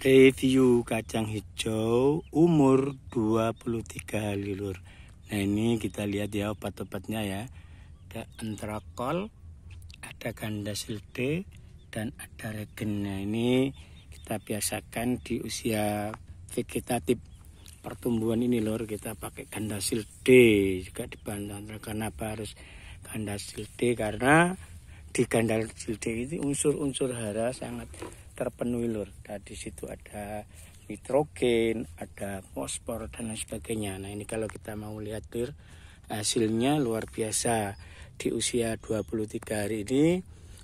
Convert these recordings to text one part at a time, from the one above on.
review kacang hijau umur 23 hari lur. Nah ini kita lihat ya obat-obatnya ya. Ada entrakol, ada ganda silde, dan ada regen. Nah ini kita biasakan di usia vegetatif pertumbuhan ini lor kita pakai ganda silde juga dibantu karena harus ganda silde karena di ganda silde ini unsur-unsur hara sangat terpenuhi lur. Nah, di situ ada nitrogen, ada fosfor dan lain sebagainya. Nah, ini kalau kita mau lihat lur, hasilnya luar biasa. Di usia 23 hari ini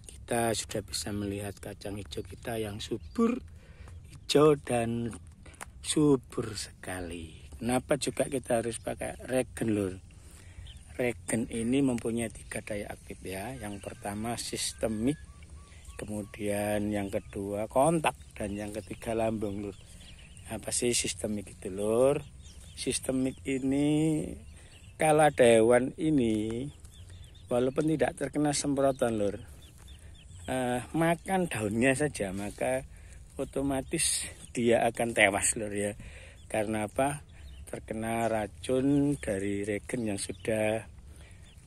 kita sudah bisa melihat kacang hijau kita yang subur, hijau dan subur sekali. Kenapa juga kita harus pakai regen lur? Regen ini mempunyai tiga daya aktif ya. Yang pertama sistemik, kemudian yang kedua kontak dan yang ketiga lambung lur apa sih sistemik itu lur sistemik ini kalau dewan ini walaupun tidak terkena semprotan lur eh, makan daunnya saja maka otomatis dia akan tewas lur ya karena apa terkena racun dari regen yang sudah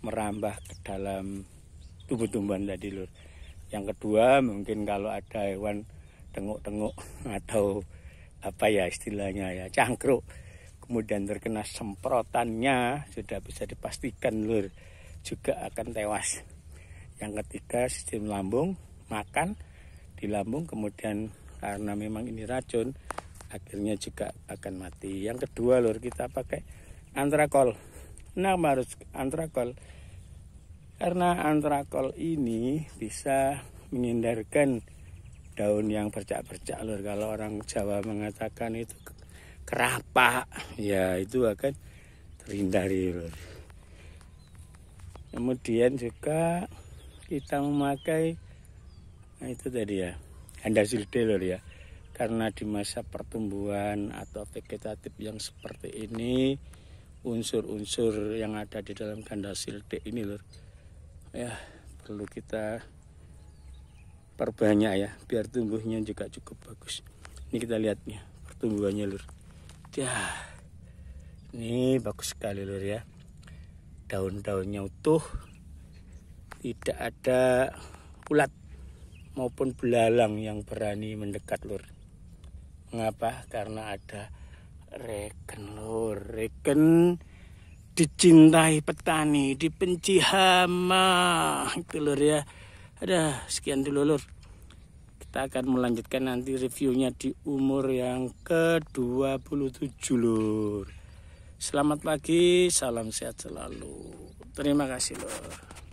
merambah ke dalam tubuh tumbuhan tadi lur. Yang kedua mungkin kalau ada hewan tenguk-tenguk atau apa ya istilahnya ya cangkruk kemudian terkena semprotannya sudah bisa dipastikan lur juga akan tewas. Yang ketiga sistem lambung makan di lambung kemudian karena memang ini racun akhirnya juga akan mati. Yang kedua lur kita pakai antrakol. Nah harus antrakol karena antrakol ini bisa menghindarkan daun yang bercak-bercak lur. Kalau orang Jawa mengatakan itu kerapa, ya itu akan terhindari lur. Kemudian juga kita memakai nah itu tadi ya, handasilde lur ya karena di masa pertumbuhan atau vegetatif yang seperti ini unsur-unsur yang ada di dalam ganda silde ini lur ya perlu kita perbanyak ya biar tumbuhnya juga cukup bagus ini kita lihat nih pertumbuhannya lur ya ini bagus sekali lur ya daun-daunnya utuh tidak ada ulat maupun belalang yang berani mendekat lur mengapa karena ada reken lur reken dicintai petani, dibenci hama. Itu lur ya. Ada sekian dulu lur. Kita akan melanjutkan nanti reviewnya di umur yang ke-27 lur. Selamat pagi, salam sehat selalu. Terima kasih lur.